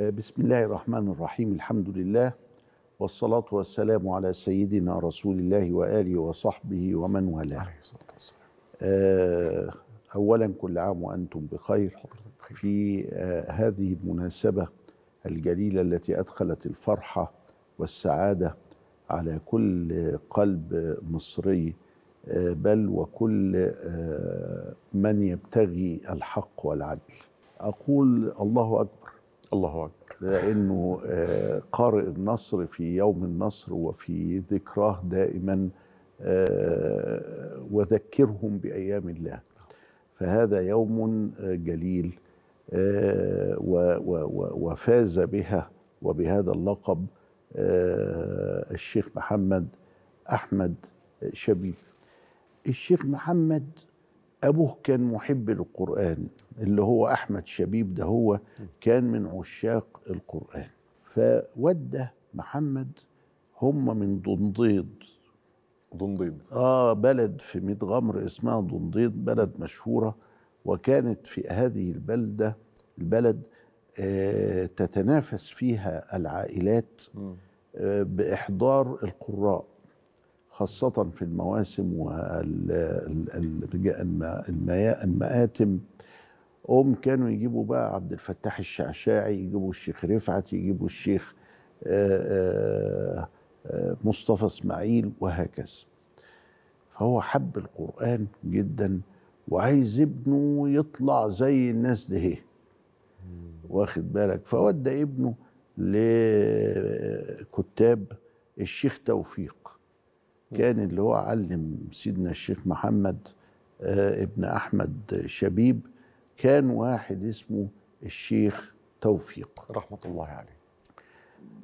بسم الله الرحمن الرحيم الحمد لله والصلاة والسلام على سيدنا رسول الله وآله وصحبه ومن والاه عليه الصلاة والسلام آه، أولا كل عام وأنتم بخير في آه، هذه المناسبة الجليلة التي أدخلت الفرحة والسعادة على كل قلب مصري آه، بل وكل من يبتغي الحق والعدل أقول الله أكبر الله أكبر لأنه آه، قارئ النصر في يوم النصر وفي ذكراه دائما آه، وذكرهم بأيام الله فهذا يوم آه، جليل وفاز بها وبهذا اللقب الشيخ محمد أحمد شبيب الشيخ محمد أبوه كان محب للقرآن اللي هو أحمد شبيب ده هو كان من عشاق القرآن فوده محمد هم من دنديض دنديض آه بلد في ميت اسمها دنديض بلد مشهورة وكانت في هذه البلدة البلد آه تتنافس فيها العائلات آه بإحضار القراء خاصة في المواسم المآتم هم كانوا يجيبوا بقى عبد الفتاح الشعشاعي يجيبوا الشيخ رفعت يجيبوا الشيخ مصطفى اسماعيل وهكذا فهو حب القرآن جدا وعايز ابنه يطلع زي الناس ده واخد بالك فودى ابنه لكتاب الشيخ توفيق كان اللي هو علم سيدنا الشيخ محمد آه، ابن أحمد شبيب كان واحد اسمه الشيخ توفيق رحمة الله عليه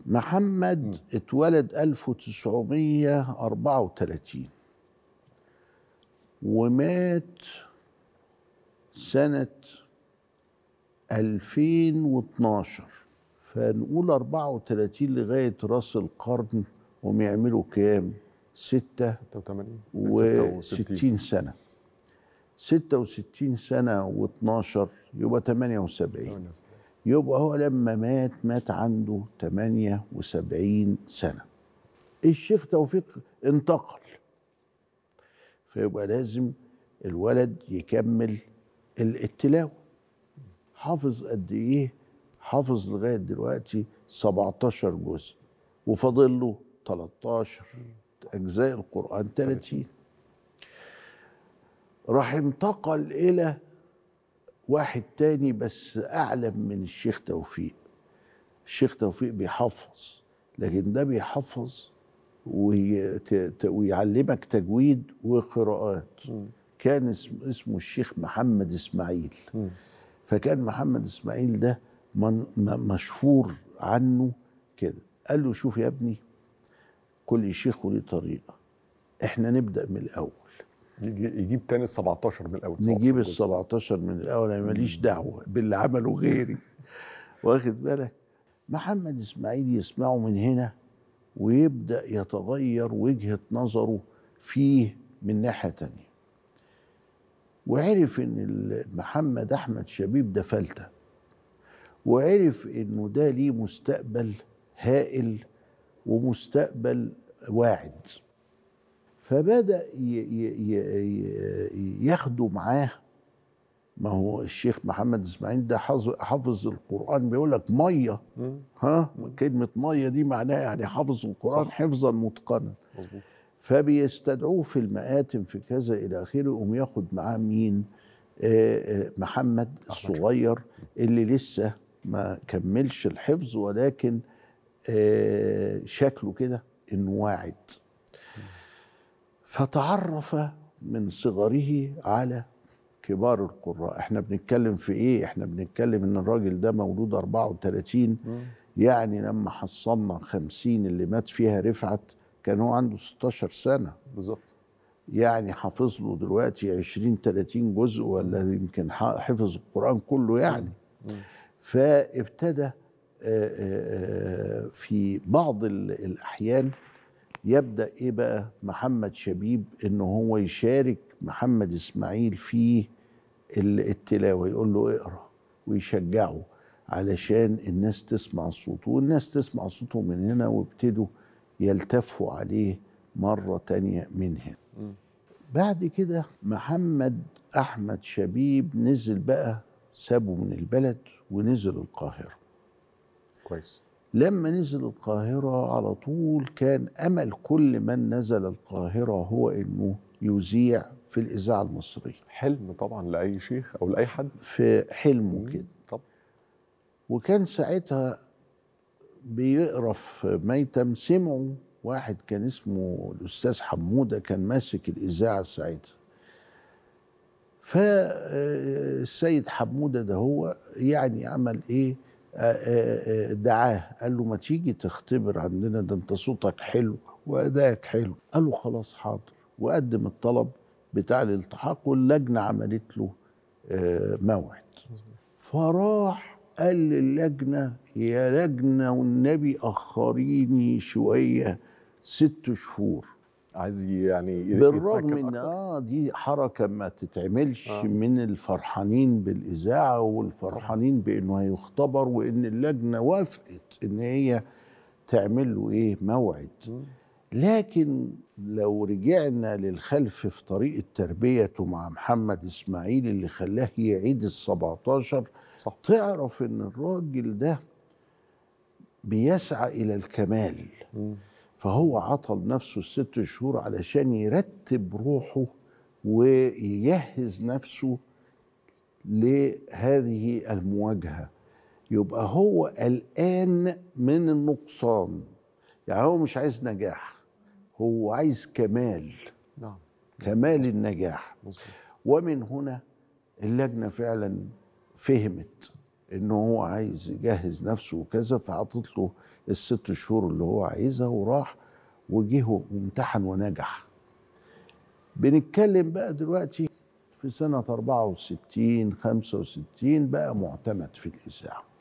محمد م. اتولد 1934 ومات سنة 2012 فنقول 34 لغاية راس القرن هم يعملوا كام؟ ستة وستين سنة ستة وستين سنة 12 يبقى تمانية وسبعين يبقى هو لما مات مات عنده تمانية وسبعين سنة الشيخ توفيق انتقل فيبقى لازم الولد يكمل التلاوة حافظ قد ايه حافظ لغاية دلوقتي 17 جزء وفاضل له 13 أجزاء القرآن 30 راح انتقل إلى واحد تاني بس أعلم من الشيخ توفيق الشيخ توفيق بيحفظ لكن ده بيحفظ ويعلمك تجويد وقراءات كان اسمه الشيخ محمد اسماعيل فكان محمد اسماعيل ده من مشهور عنه كده قال له شوف يا ابني كل شيخ وليه طريقه احنا نبدا من الاول يجيب تاني ال 17 من الاول نجيب ال 17 من الاول انا يعني ماليش دعوه باللي عمله غيري واخد بالك محمد اسماعيل يسمعه من هنا ويبدا يتغير وجهه نظره فيه من ناحيه تانية وعرف ان محمد احمد شبيب ده فلته وعرف انه ده ليه مستقبل هائل ومستقبل واعد فبدا ياخدوا معاه ما هو الشيخ محمد اسماعيل ده حافظ القران بيقول لك ميه ها كلمه ميه دي معناها يعني حافظ القران حفظا متقنا فبيستدعوه في المآتم في كذا إلى آخره يقوم ياخد معاه مين محمد الصغير اللي لسه ما كملش الحفظ ولكن آه، شكله كده انه واعد فتعرف من صغره على كبار القراء احنا بنتكلم في ايه احنا بنتكلم ان الراجل ده مولود 34 يعني لما حصلنا 50 اللي مات فيها رفعت كان هو عنده 16 سنه بالظبط يعني حافظ له دلوقتي 20 30 جزء ولا يمكن حفظ القران كله يعني فابتدى آه، آه، آه، في بعض الأحيان يبدأ إيه بقى محمد شبيب إن هو يشارك محمد إسماعيل في التلاوة يقول له اقرأ ويشجعه علشان الناس تسمع صوته والناس تسمع صوته من هنا وابتدوا يلتفوا عليه مرة تانية من هنا بعد كده محمد أحمد شبيب نزل بقى سابه من البلد ونزل القاهرة كويس لما نزل القاهرة على طول كان أمل كل من نزل القاهرة هو أنه يذيع في الإذاعة المصرية حلم طبعا لأي شيخ أو لأي حد في حلمه كده طب وكان ساعتها بيقرف ميتم سمعه واحد كان اسمه الأستاذ حمودة كان ماسك الإذاعة ساعتها فالسيد آه، حمودة ده هو يعني عمل إيه آه، آه، آه، دعاه قال له ما تيجي تختبر عندنا ده انت صوتك حلو وادائك حلو قال له خلاص حاضر وقدم الطلب بتاع الالتحاق واللجنه عملت له موعد فراح قال للجنه يا لجنه والنبي اخريني شويه ست شهور عايز يعني بالرغم من اه دي حركه ما تتعملش آه. من الفرحانين بالاذاعه والفرحانين بانه هيختبر وان اللجنه وافقت ان هي تعمل له ايه موعد لكن لو رجعنا للخلف في طريق التربيه مع محمد اسماعيل اللي خلاه يعيد ال 17 صح. تعرف ان الراجل ده بيسعى الى الكمال م. فهو عطل نفسه الست شهور علشان يرتب روحه ويجهز نفسه لهذه المواجهه يبقى هو الآن من النقصان يعني هو مش عايز نجاح هو عايز كمال نعم. كمال النجاح مزبط. ومن هنا اللجنه فعلا فهمت ان هو عايز يجهز نفسه وكذا فعطت له الست شهور اللي هو عايزها وراح وجه وامتحن ونجح بنتكلم بقى دلوقتي في سنة 64 65 بقى معتمد في الإذاعة